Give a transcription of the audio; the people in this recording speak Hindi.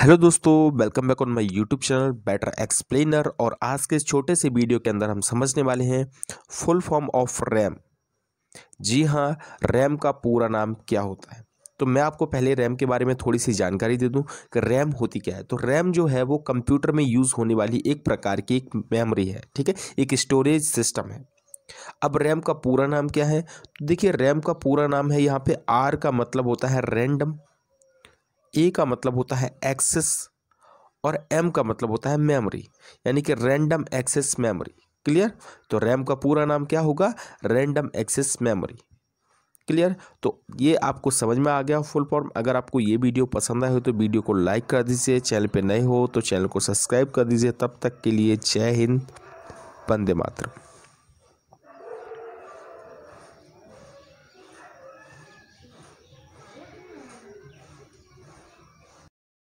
हेलो दोस्तों welcome back on my YouTube channel better explainer और आज के इस छोटे से वीडियो के अंदर हम समझने वाले हैं फुल फॉर्म ऑफ रैम जी हाँ रैम का पूरा नाम क्या होता है तो मैं आपको पहले रैम के बारे में थोड़ी सी जानकारी दे दूं कि रैम होती क्या है तो रैम जो है वो कंप्यूटर में यूज़ होने वाली एक प्रकार की एक मेमोरी है ठीक है एक स्टोरेज सिस्टम है अब रैम का पूरा नाम क्या है तो देखिए रैम का पूरा नाम है यहाँ पे आर का मतलब होता है रैंडम ए का मतलब होता है एक्सेस और एम का मतलब होता है मेमोरी यानी कि रैंडम एक्सेस मेमोरी क्लियर तो रैम का पूरा नाम क्या होगा रैंडम एक्सेस मेमोरी क्लियर तो ये आपको समझ में आ गया फुल फॉर्म अगर आपको ये वीडियो पसंद आए हो तो वीडियो को लाइक कर दीजिए चैनल पे नए हो तो चैनल को सब्सक्राइब कर दीजिए तब तक के लिए जय हिंद वंदे मातरम